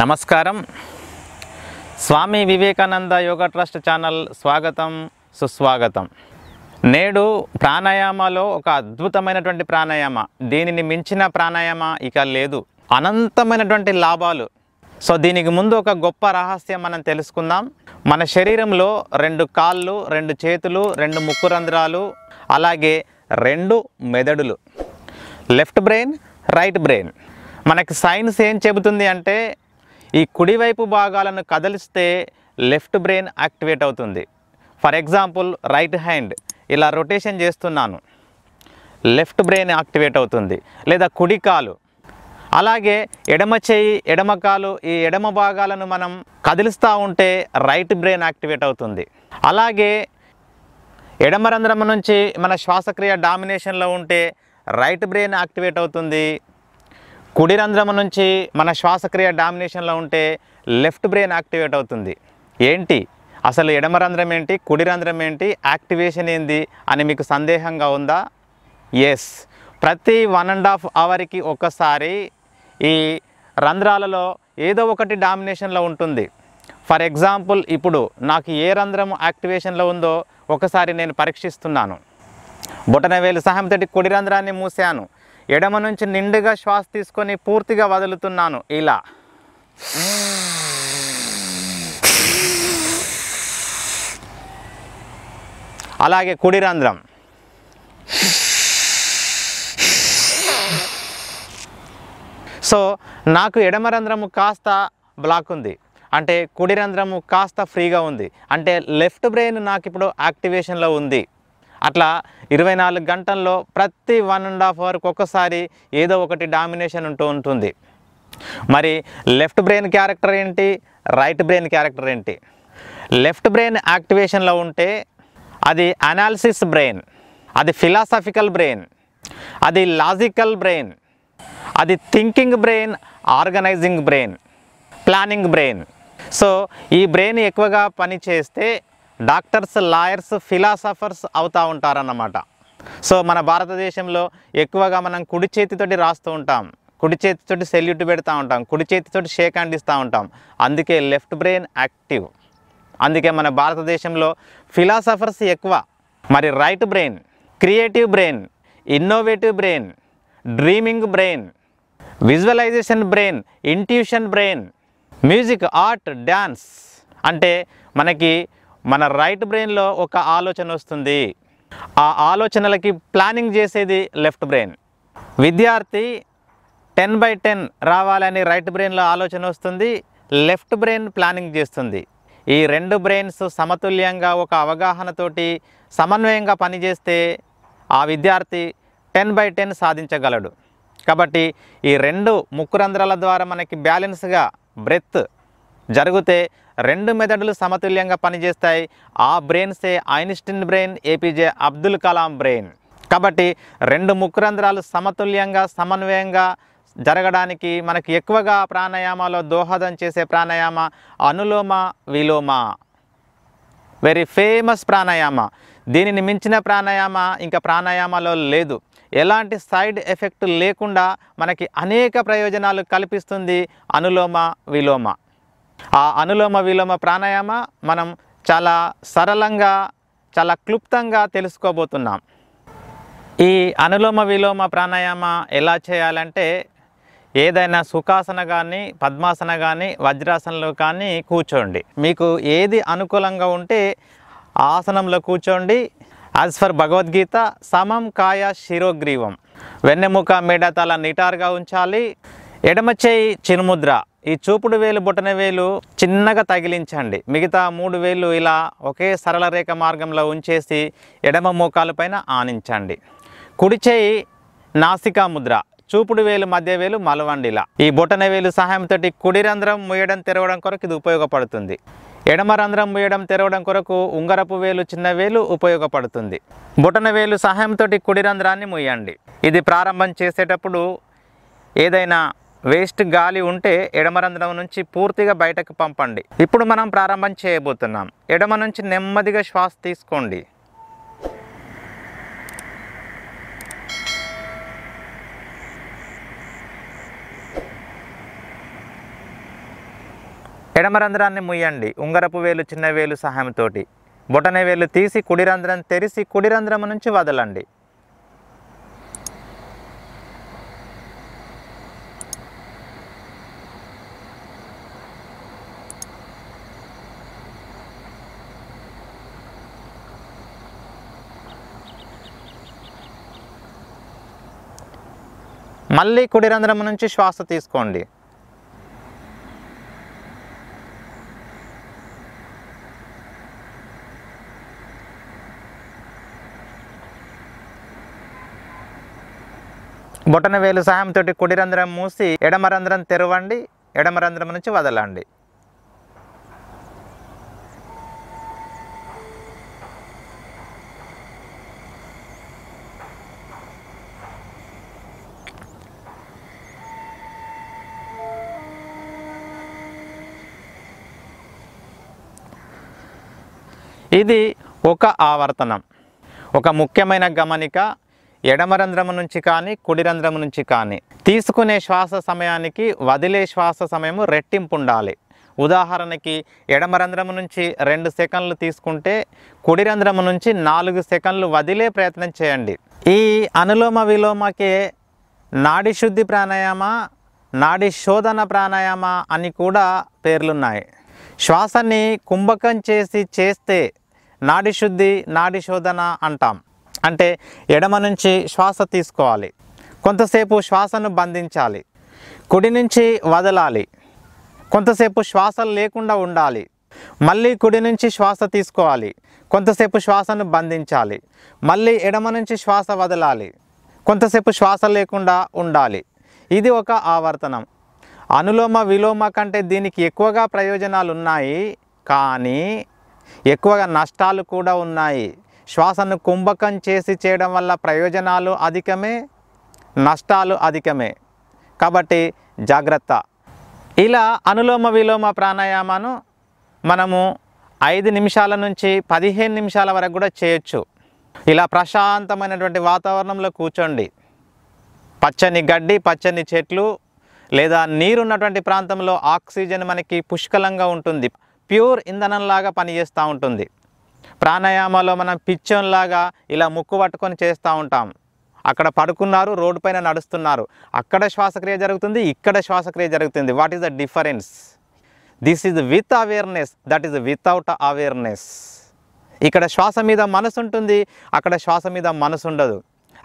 నమస్కారం Swami Vivekananda Yoga Trust channel స్వాగతం సుస్వాగతం నేడు ప్రాణాయామలో ఒక అద్భుతమైనటువంటి ప్రాణాయామ దీనిని మించిన ప్రాణాయామ ఇక లేదు అనంతమైనటువంటి లాభాలు సో దీనికి ముందు ఒక గొప్ప రహస్యం మనం తెలుసుకుందాం మన శరీరంలో రెండు కాళ్ళు రెండు చేతులు రెండు ముక్కు రంధ్రాలు అలాగే రెండు మెదడులు లెఫ్ట్ బ్రెయిన్ రైట్ బ్రెయిన్ మనకి సైన్స్ ఏం చెబుతుంది అంటే ఈ కుడివైపు భాగాలను కదిలిస్తే లెఫ్ట్ బ్రెయిన్ యాక్టివేట్ అవుతుంది ఫర్ ఎగ్జాంపుల్ రైట్ హ్యాండ్ ఇలా రొటేషన్ చేస్తున్నాను లెఫ్ట్ బ్రెయిన్ యాక్టివేట్ అవుతుంది లేదా కుడి కాలు అలాగే ఎడమ చేయి ఎడమ కాలు ఈ ఎడమ భాగాలను మనం కదిలిస్తూ ఉంటే రైట్ బ్రెయిన్ యాక్టివేట్ అవుతుంది అలాగే ఎడమ రంధ్రం నుంచి మన శ్వాసక్రియ డామినేషన్లో ఉంటే రైట్ బ్రెయిన్ యాక్టివేట్ అవుతుంది కుడి రంధ్రము నుంచి మన శ్వాసక్రియ డామినేషన్లో ఉంటే లెఫ్ట్ బ్రెయిన్ యాక్టివేట్ అవుతుంది ఏంటి అసలు ఎడమ రంధ్రం ఏంటి కుడి రంధ్రం ఏంటి యాక్టివేషన్ ఏంది అని మీకు సందేహంగా ఉందా ఎస్ ప్రతి వన్ అండ్ హాఫ్ అవర్కి ఒకసారి ఈ రంధ్రాలలో ఏదో ఒకటి డామినేషన్లో ఉంటుంది ఫర్ ఎగ్జాంపుల్ ఇప్పుడు నాకు ఏ రంధ్రం యాక్టివేషన్లో ఉందో ఒకసారి నేను పరీక్షిస్తున్నాను బొటనవేలు సహాయంతో కుడి రంధ్రాన్ని మూసాను ఎడమ నుంచి నిండుగా శ్వాస తీసుకొని పూర్తిగా వదులుతున్నాను ఇలా అలాగే కుడి రంధ్రం సో నాకు ఎడమ రంధ్రము కాస్త బ్లాక్ ఉంది అంటే కుడి రంధ్రము కాస్త ఫ్రీగా ఉంది అంటే లెఫ్ట్ బ్రెయిన్ నాకు ఇప్పుడు యాక్టివేషన్లో ఉంది అట్లా ఇరవై నాలుగు గంటల్లో ప్రతి వన్ అండ్ హాఫ్ అవర్కి ఒక్కసారి ఏదో ఒకటి డామినేషన్ ఉంటూ ఉంటుంది మరి లెఫ్ట్ బ్రెయిన్ క్యారెక్టర్ ఏంటి రైట్ బ్రెయిన్ క్యారెక్టర్ ఏంటి లెఫ్ట్ బ్రెయిన్ యాక్టివేషన్లో ఉంటే అది అనాలిసిస్ బ్రెయిన్ అది ఫిలాసఫికల్ బ్రెయిన్ అది లాజికల్ బ్రెయిన్ అది thinking brain organising brain planning brain so ఈ బ్రెయిన్ ఎక్కువగా పనిచేస్తే డాక్టర్స్ లాయర్స్ ఫిలాసఫర్స్ అవుతూ ఉంటారన్నమాట సో మన భారతదేశంలో ఎక్కువగా మనం కుడి చేతితోటి రాస్తూ ఉంటాం కుడి చేతితోటి సెల్యూట్ పెడతా ఉంటాం కుడి చేతితోటి షేక్ హ్యాండ్ ఇస్తూ ఉంటాం అందుకే లెఫ్ట్ బ్రెయిన్ యాక్టివ్ అందుకే మన భారతదేశంలో ఫిలాసఫర్స్ ఎక్కువ మరి right brain creative brain innovative brain dreaming brain visualisation brain intuition brain music art dance అంటే మనకి మన రైట్ బ్రెయిన్లో ఒక ఆలోచన వస్తుంది ఆ ఆలోచనలకి ప్లానింగ్ చేసేది లెఫ్ట్ బ్రెయిన్ విద్యార్థి టెన్ బై టెన్ రావాలని రైట్ బ్రెయిన్లో ఆలోచన వస్తుంది లెఫ్ట్ బ్రెయిన్ ప్లానింగ్ చేస్తుంది ఈ రెండు బ్రెయిన్స్ సమతుల్యంగా ఒక అవగాహనతోటి సమన్వయంగా పనిచేస్తే ఆ విద్యార్థి టెన్ బై టెన్ సాధించగలడు కాబట్టి ఈ రెండు ముక్కు రంధ్రాల ద్వారా మనకి బ్యాలెన్స్గా బ్రెత్ జరిగితే రెండు మెదడులు సమతుల్యంగా పనిచేస్తాయి ఆ బ్రెయిన్సే Einstein brain APJ Abdul Kalam brain కాబట్టి రెండు ముక్కురంధ్రాలు సమతుల్యంగా సమన్వయంగా జరగడానికి మనకు ఎక్కువగా ప్రాణాయామాలో దోహదం చేసే ప్రాణాయామ అనులోమ విలోమ వెరీ ఫేమస్ ప్రాణాయామ దీనిని మించిన ప్రాణాయామ ఇంకా ప్రాణాయామాలో లేదు ఎలాంటి సైడ్ ఎఫెక్ట్ లేకుండా మనకి అనేక ప్రయోజనాలు కల్పిస్తుంది అనులోమ విలోమ ఆ అనులోమ విలోమ ప్రాణాయామ మనం చాలా సరళంగా చాలా క్లుప్తంగా తెలుసుకోబోతున్నాం ఈ అనులోమ విలోమ ప్రాణాయామ ఎలా చేయాలంటే ఏదైనా సుఖాసన కానీ పద్మాసన కానీ వజ్రాసనంలో కానీ కూర్చోండి మీకు ఏది అనుకూలంగా ఉంటే ఆసనంలో కూర్చోండి యాజ్ ఫర్ భగవద్గీత సమం కాయ శిరోగ్రీవం వెన్నెముక మెడ తల నిటారుగా ఉంచాలి ఎడమ చేయి చిరుముద్ర ఈ చూపుడు వేలు బుటన వేలు చిన్నగా తగిలించండి మిగతా మూడు వేలు ఇలా ఒకే సరళ రేఖ మార్గంలో ఉంచేసి ఎడమ మోకాలపైన ఆనించండి కుడి చేయి నాసికా ముద్ర చూపుడు వేలు మధ్య వేలు ఇలా ఈ బొటన వేలు సహాయంతో కుడి రంధ్రం ముయ్యడం తెరవడం కొరకు ఇది ఉపయోగపడుతుంది ఎడమ రంధ్రం ముయ్యడం తెరవడం కొరకు ఉంగరపు వేలు చిన్న వేలు ఉపయోగపడుతుంది బొటన వేలు సహాయంతో కుడి రంధ్రాన్ని ముయ్యండి ఇది ప్రారంభం చేసేటప్పుడు ఏదైనా వేస్ట్ గాలి ఉంటే ఎడమరంధ్రం నుంచి పూర్తిగా బయటకు పంపండి ఇప్పుడు మనం ప్రారంభం చేయబోతున్నాం ఎడమ నుంచి నెమ్మదిగా శ్వాస తీసుకోండి ఎడమరంధ్రాన్ని ముయ్యండి ఉంగరపు వేలు చిన్న వేలు సహాయంతోటి బొటన వేలు తీసి కుడిరంధ్రం తెరిసి కుడిరంధ్రం నుంచి వదలండి మళ్ళీ కుడి రంధ్రం నుంచి శ్వాస తీసుకోండి బొటన వేలు సహాయంతో కుడి రంధ్రం మూసి ఎడమ రంధ్రం తెరవండి ఎడమరంధ్రం నుంచి వదలండి ఇది ఒక ఆవర్తనం ఒక ముఖ్యమైన గమనిక ఎడమరంధ్రము నుంచి కానీ కుడిరంధ్రము నుంచి కానీ తీసుకునే శ్వాస సమయానికి వదిలే శ్వాస సమయము రెట్టింపు ఉండాలి ఉదాహరణకి ఎడమరంధ్రము నుంచి రెండు సెకండ్లు తీసుకుంటే కుడిరంధ్రము నుంచి నాలుగు సెకండ్లు వదిలే ప్రయత్నం చేయండి ఈ అనులోమ విలోమకే నాడి శుద్ధి ప్రాణాయామ నాడి శోధన ప్రాణాయామ అని కూడా పేర్లున్నాయి శ్వాసని కుంభకం చేసి చేస్తే నాడి శుద్ధి నాడి శోధన అంటాం అంటే ఎడమ నుంచి శ్వాస తీసుకోవాలి కొంతసేపు శ్వాసను బంధించాలి కుడి నుంచి వదలాలి కొంతసేపు శ్వాస లేకుండా ఉండాలి మళ్ళీ కుడి నుంచి శ్వాస తీసుకోవాలి కొంతసేపు శ్వాసను బంధించాలి మళ్ళీ ఎడమ నుంచి శ్వాస వదలాలి కొంతసేపు శ్వాస లేకుండా ఉండాలి ఇది ఒక ఆవర్తనం అనులోమ విలోమ కంటే దీనికి ఎక్కువగా ప్రయోజనాలు ఉన్నాయి కానీ ఎక్కువగా నష్టాలు కూడా ఉన్నాయి శ్వాసను కుంభకం చేసి చేయడం వల్ల ప్రయోజనాలు అధికమే నష్టాలు అధికమే కాబట్టి జాగ్రత్త ఇలా అనులోమ విలోమ ప్రాణాయామను మనము ఐదు నిమిషాల నుంచి పదిహేను నిమిషాల వరకు కూడా చేయొచ్చు ఇలా ప్రశాంతమైనటువంటి వాతావరణంలో కూర్చోండి పచ్చని గడ్డి పచ్చని చెట్లు లేదా నీరున్నటువంటి ప్రాంతంలో ఆక్సిజన్ మనకి పుష్కలంగా ఉంటుంది ప్యూర్ ఇంధనంలాగా పనిచేస్తూ ఉంటుంది ప్రాణాయామాలో మనం పిచ్చంలాగా ఇలా ముక్కు పట్టుకొని చేస్తూ ఉంటాం అక్కడ పడుకున్నారు రోడ్డు పైన నడుస్తున్నారు అక్కడ శ్వాసక్రియ జరుగుతుంది ఇక్కడ శ్వాసక్రియ జరుగుతుంది what is the difference this is with awareness that is without awareness ఇక్కడ శ్వాస మీద మనసు ఉంటుంది అక్కడ శ్వాస మీద మనసు ఉండదు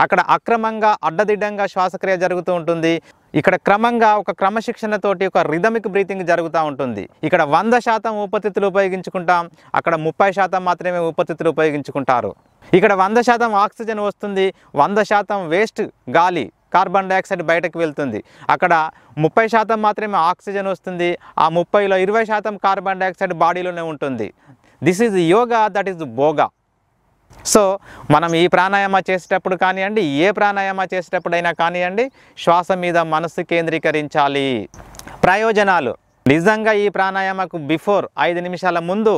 అక్కడ అక్రమంగా అడ్డదిడ్డంగా శ్వాసక్రియ జరుగుతూ ఉంటుంది ఇక్కడ క్రమంగా ఒక క్రమశిక్షణతోటి ఒక రిథమిక్ బ్రీతింగ్ జరుగుతూ ఉంటుంది ఇక్కడ వంద శాతం ఉపతిత్తులు ఉపయోగించుకుంటాం అక్కడ ముప్పై శాతం మాత్రమే ఉపతిత్తులు ఉపయోగించుకుంటారు ఇక్కడ వంద శాతం ఆక్సిజన్ వస్తుంది వంద శాతం వేస్ట్ గాలి కార్బన్ డైఆక్సైడ్ బయటకు వెళ్తుంది అక్కడ ముప్పై శాతం మాత్రమే ఆక్సిజన్ వస్తుంది ఆ ముప్పైలో ఇరవై శాతం కార్బన్ డైఆక్సైడ్ బాడీలోనే ఉంటుంది this is yoga that is బోగా సో మనం ఈ ప్రాణాయామ చేసేటప్పుడు కానివ్వండి ఏ ప్రాణాయామ చేసేటప్పుడైనా కానివ్వండి శ్వాస మీద మనసు కేంద్రీకరించాలి ప్రయోజనాలు నిజంగా ఈ ప్రాణాయామకు బిఫోర్ ఐదు నిమిషాల ముందు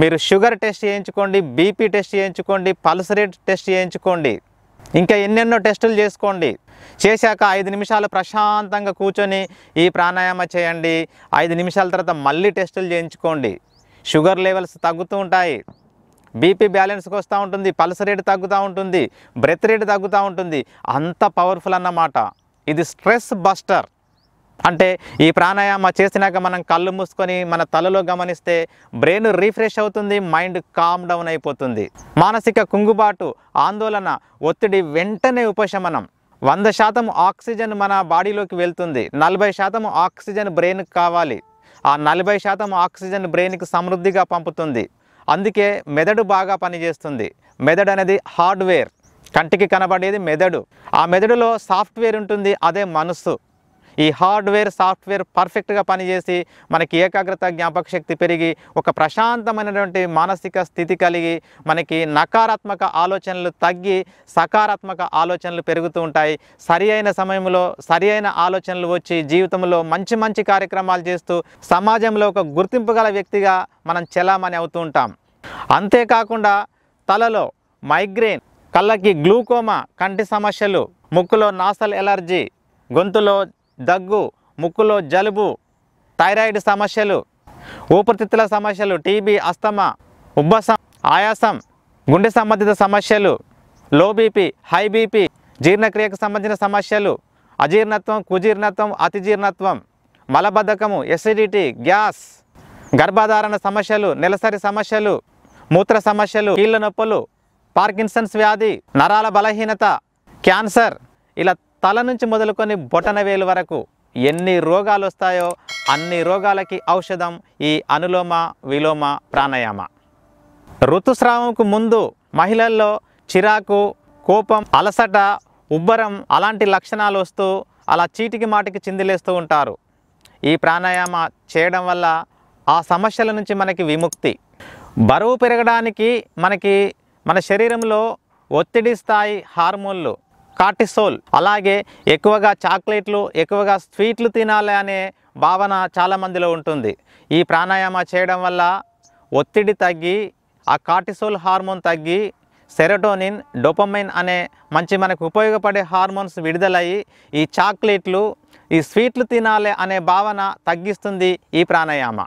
మీరు షుగర్ టెస్ట్ చేయించుకోండి బీపీ టెస్ట్ చేయించుకోండి పల్స్ రేట్ టెస్ట్ చేయించుకోండి ఇంకా ఎన్నెన్నో టెస్టులు చేసుకోండి చేశాక ఐదు నిమిషాలు ప్రశాంతంగా కూర్చొని ఈ ప్రాణాయామ చేయండి ఐదు నిమిషాల తర్వాత మళ్ళీ టెస్టులు చేయించుకోండి షుగర్ లెవెల్స్ తగ్గుతూ ఉంటాయి బీపీ బ్యాలెన్స్కి వస్తూ ఉంటుంది పల్స్ రేట్ తగ్గుతూ ఉంటుంది బ్రెత్ రేట్ తగ్గుతూ ఉంటుంది అంత పవర్ఫుల్ అన్నమాట ఇది స్ట్రెస్ బస్టర్ అంటే ఈ ప్రాణాయామ చేసినాక మనం కళ్ళు మూసుకొని మన తలలో గమనిస్తే బ్రెయిన్ రీఫ్రెష్ అవుతుంది మైండ్ కామ్ డౌన్ అయిపోతుంది మానసిక కుంగుబాటు ఆందోళన ఒత్తిడి వెంటనే ఉపశమనం వంద శాతం ఆక్సిజన్ మన బాడీలోకి వెళ్తుంది నలభై శాతం ఆక్సిజన్ బ్రెయిన్కి కావాలి ఆ నలభై శాతం ఆక్సిజన్ బ్రెయిన్కి సమృద్ధిగా పంపుతుంది అందుకే మెదడు బాగా పనిచేస్తుంది మెదడు అనేది హార్డ్వేర్ కంటికి కనబడేది మెదడు ఆ మెదడులో సాఫ్ట్వేర్ ఉంటుంది అదే మనస్సు ఈ హార్డ్వేర్ సాఫ్ట్వేర్ పర్ఫెక్ట్గా పనిచేసి మనకి ఏకాగ్రత జ్ఞాపక శక్తి పెరిగి ఒక ప్రశాంతమైనటువంటి మానసిక స్థితి కలిగి మనకి నకారాత్మక ఆలోచనలు తగ్గి సకారాత్మక ఆలోచనలు పెరుగుతూ ఉంటాయి సరి అయిన సమయంలో సరి అయిన ఆలోచనలు వచ్చి జీవితంలో మంచి మంచి కార్యక్రమాలు చేస్తూ సమాజంలో ఒక గుర్తింపు గల వ్యక్తిగా మనం చెలామణి అవుతూ ఉంటాం అంతేకాకుండా తలలో మైగ్రేన్ కళ్ళకి గ్లూకోమా కంటి సమస్యలు ముక్కులో నాసల్ ఎలర్జీ గొంతులో దగ్గు ముక్కులో జలుబు థైరాయిడ్ సమస్యలు ఊపిరితిత్తుల సమస్యలు టీబీ అస్తమా ఉబ్బసం ఆయాసం గుండె సంబంధిత సమస్యలు లో బీపీ హై బీపీ జీర్ణక్రియకు సంబంధించిన సమస్యలు అజీర్ణత్వం కుజీర్ణత్వం అతిజీర్ణత్వం మలబద్ధకము ఎసిడిటీ గ్యాస్ గర్భధారణ సమస్యలు నెలసరి సమస్యలు మూత్ర సమస్యలు కీళ్ళ నొప్పులు పార్కిన్సన్స్ వ్యాధి నరాల బలహీనత క్యాన్సర్ ఇలా తల నుంచి మొదలుకొని బొటనవేలు వరకు ఎన్ని రోగాలు వస్తాయో అన్ని రోగాలకి ఔషధం ఈ అనులోమ విలోమ ప్రాణాయామ ఋతుస్రావంకు ముందు మహిళల్లో చిరాకు కోపం అలసట ఉబ్బరం అలాంటి లక్షణాలు వస్తూ అలా చీటికి మాటికి చిందిలేస్తూ ఉంటారు ఈ ప్రాణాయామ చేయడం వల్ల ఆ సమస్యల నుంచి మనకి విముక్తి బరువు పెరగడానికి మనకి మన శరీరంలో ఒత్తిడి స్థాయి హార్మోన్లు కార్టిసోల్ అలాగే ఎక్కువగా చాక్లెట్లు ఎక్కువగా స్వీట్లు తినాలి అనే భావన చాలామందిలో ఉంటుంది ఈ ప్రాణాయామ చేయడం వల్ల ఒత్తిడి తగ్గి ఆ కార్టిసోల్ హార్మోన్ తగ్గి సెరటోనిన్ డోపమైన్ అనే మంచి మనకు ఉపయోగపడే హార్మోన్స్ విడుదలయ్యి ఈ చాక్లెట్లు ఈ స్వీట్లు తినాలి అనే భావన తగ్గిస్తుంది ఈ ప్రాణాయామ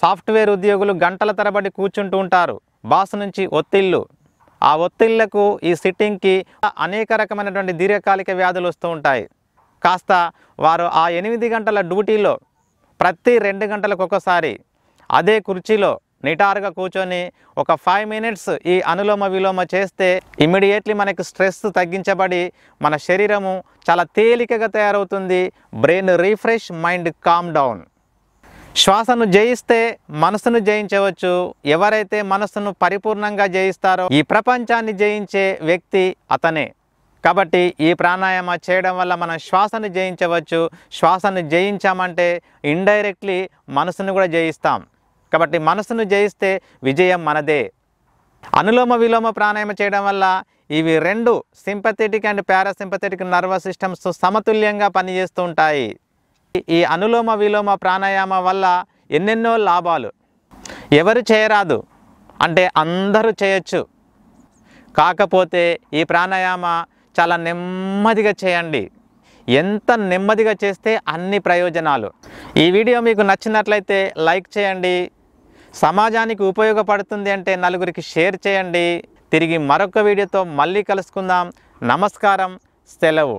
సాఫ్ట్వేర్ ఉద్యోగులు గంటల తరబడి కూర్చుంటూ ఉంటారు బాస్ నుంచి ఒత్తిళ్ళు ఆ ఒత్తిళ్లకు ఈ సిట్టింగ్కి అనేక రకమైనటువంటి దీర్ఘకాలిక వ్యాధులు వస్తూ ఉంటాయి కాస్త వారు ఆ ఎనిమిది గంటల డ్యూటీలో ప్రతి రెండు గంటలకు ఒకసారి అదే కుర్చీలో నిటారుగా కూర్చొని ఒక ఫైవ్ మినిట్స్ ఈ అనులోమ విలోమ చేస్తే ఇమీడియట్లీ మనకి స్ట్రెస్ తగ్గించబడి మన శరీరము చాలా తేలికగా తయారవుతుంది brain refresh mind calm down శ్వాసను జయిస్తే మనసును జయించవచ్చు ఎవరైతే మనసును పరిపూర్ణంగా జయిస్తారో ఈ ప్రపంచాన్ని జయించే వ్యక్తి అతనే కాబట్టి ఈ ప్రాణాయామ చేయడం వల్ల మనం శ్వాసను జయించవచ్చు శ్వాసను జయించామంటే ఇండైరెక్ట్లీ మనసును కూడా జయిస్తాం కాబట్టి మనసును జయిస్తే విజయం మనదే అనులోమ విలోమ ప్రాణాయామ చేయడం వల్ల ఇవి రెండు sympathetic and parasympathetic nervous systems సమతుల్యంగా పనిచేస్తూ ఉంటాయి ఈ అనులోమ విలోమ ప్రాణాయామ వల్ల ఎన్నెన్నో లాభాలు ఎవరు చేయరాదు అంటే అందరూ చేయొచ్చు కాకపోతే ఈ ప్రాణాయామ చాలా నెమ్మదిగా చేయండి ఎంత నెమ్మదిగా చేస్తే అన్ని ప్రయోజనాలు ఈ వీడియో మీకు నచ్చినట్లయితే లైక్ చేయండి సమాజానికి ఉపయోగపడుతుంది అంటే నలుగురికి షేర్ చేయండి తిరిగి మరొక వీడియోతో మళ్ళీ కలుసుకుందాం నమస్కారం సెలవు